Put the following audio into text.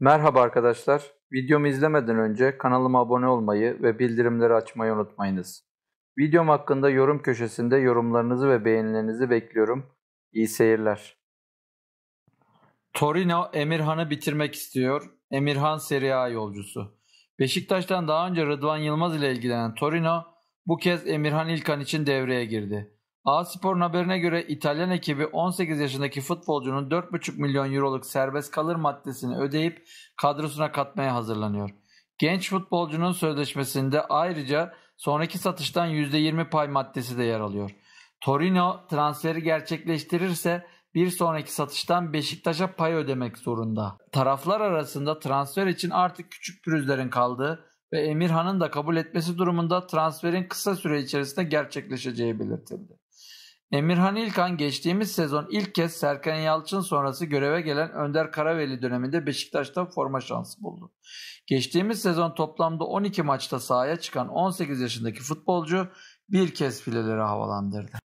Merhaba arkadaşlar. Videomu izlemeden önce kanalıma abone olmayı ve bildirimleri açmayı unutmayınız. Videom hakkında yorum köşesinde yorumlarınızı ve beğenilerinizi bekliyorum. İyi seyirler. Torino Emirhan'ı bitirmek istiyor. Emirhan Serie A yolcusu. Beşiktaş'tan daha önce Rıdvan Yılmaz ile ilgilenen Torino bu kez Emirhan İlkan için devreye girdi. A Spor'un haberine göre İtalyan ekibi 18 yaşındaki futbolcunun 4,5 milyon euroluk serbest kalır maddesini ödeyip kadrosuna katmaya hazırlanıyor. Genç futbolcunun sözleşmesinde ayrıca sonraki satıştan %20 pay maddesi de yer alıyor. Torino transferi gerçekleştirirse bir sonraki satıştan Beşiktaş'a pay ödemek zorunda. Taraflar arasında transfer için artık küçük pürüzlerin kaldığı ve Emirhan'ın da kabul etmesi durumunda transferin kısa süre içerisinde gerçekleşeceği belirtildi. Emirhan İlkan geçtiğimiz sezon ilk kez Serkan Yalçın sonrası göreve gelen Önder Karaveli döneminde Beşiktaş'ta forma şansı buldu. Geçtiğimiz sezon toplamda 12 maçta sahaya çıkan 18 yaşındaki futbolcu bir kez fileleri havalandırdı.